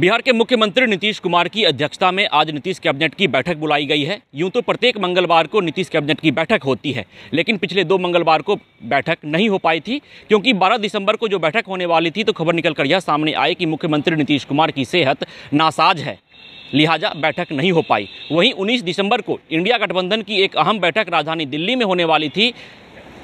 बिहार के मुख्यमंत्री नीतीश कुमार की अध्यक्षता में आज नीतीश कैबिनेट की बैठक बुलाई गई है यूं तो प्रत्येक मंगलवार को नीतीश कैबिनेट की बैठक होती है लेकिन पिछले दो मंगलवार को बैठक नहीं हो पाई थी क्योंकि 12 दिसंबर को जो बैठक होने वाली थी तो खबर निकल कर यह सामने आई कि मुख्यमंत्री नीतीश कुमार की सेहत नासाज है लिहाजा बैठक नहीं हो पाई वहीं उन्नीस दिसंबर को इंडिया गठबंधन की एक अहम बैठक राजधानी दिल्ली में होने वाली थी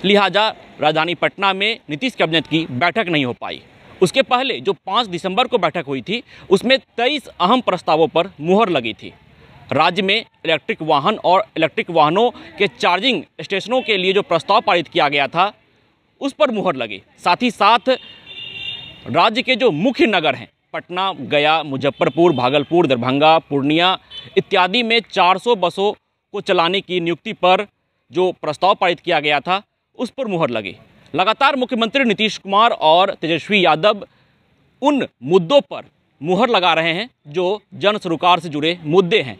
लिहाजा राजधानी पटना में नीतीश कैबिनेट की बैठक नहीं हो पाई उसके पहले जो पाँच दिसंबर को बैठक हुई थी उसमें तेईस अहम प्रस्तावों पर मुहर लगी थी राज्य में इलेक्ट्रिक वाहन और इलेक्ट्रिक वाहनों के चार्जिंग स्टेशनों के लिए जो प्रस्ताव पारित किया गया था उस पर मुहर लगी साथ ही साथ राज्य के जो मुख्य नगर हैं पटना गया मुजफ्फरपुर भागलपुर दरभंगा पूर्णिया इत्यादि में 400 बसों को चलाने की नियुक्ति पर जो प्रस्ताव पारित किया गया था उस पर मुहर लगी लगातार मुख्यमंत्री नीतीश कुमार और तेजस्वी यादव उन मुद्दों पर मुहर लगा रहे हैं जो जन सरोकार से जुड़े मुद्दे हैं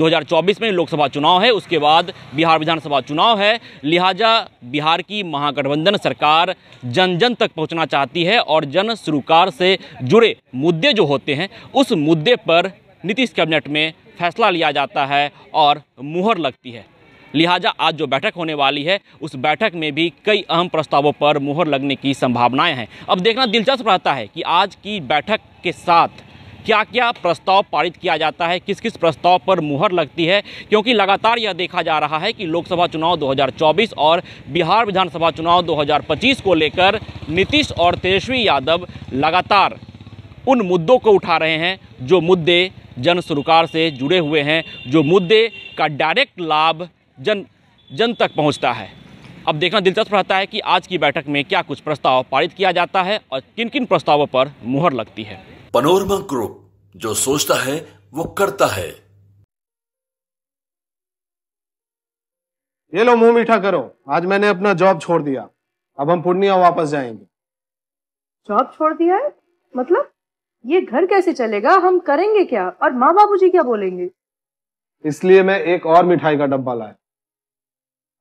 2024 में लोकसभा चुनाव है उसके बाद बिहार विधानसभा चुनाव है लिहाजा बिहार की महागठबंधन सरकार जन जन तक पहुंचना चाहती है और जन सरोकार से जुड़े मुद्दे जो होते हैं उस मुद्दे पर नीतीश कैबिनेट में फैसला लिया जाता है और मुहर लगती है लिहाजा आज जो बैठक होने वाली है उस बैठक में भी कई अहम प्रस्तावों पर मुहर लगने की संभावनाएं हैं अब देखना दिलचस्प रहता है कि आज की बैठक के साथ क्या क्या प्रस्ताव पारित किया जाता है किस किस प्रस्ताव पर मुहर लगती है क्योंकि लगातार यह देखा जा रहा है कि लोकसभा चुनाव 2024 और बिहार विधानसभा चुनाव 2025 को लेकर नीतीश और तेजस्वी यादव लगातार उन मुद्दों को उठा रहे हैं जो मुद्दे जन सरकार से जुड़े हुए हैं जो मुद्दे का डायरेक्ट लाभ जन जन तक पहुंचता है अब देखना दिलचस्प रहता है कि आज की बैठक में क्या कुछ प्रस्ताव पारित किया जाता है और किन किन प्रस्तावों पर मुहर लगती है पनोरमा ग्रुप जो सोचता है वो करता है ये लो मुंह मीठा करो आज मैंने अपना जॉब छोड़ दिया अब हम पूर्णिया वापस जाएंगे जॉब छोड़ दिया है मतलब ये घर कैसे चलेगा हम करेंगे क्या और माँ बाबू जी क्या बोलेंगे इसलिए मैं एक और मिठाई का डब्बा लाया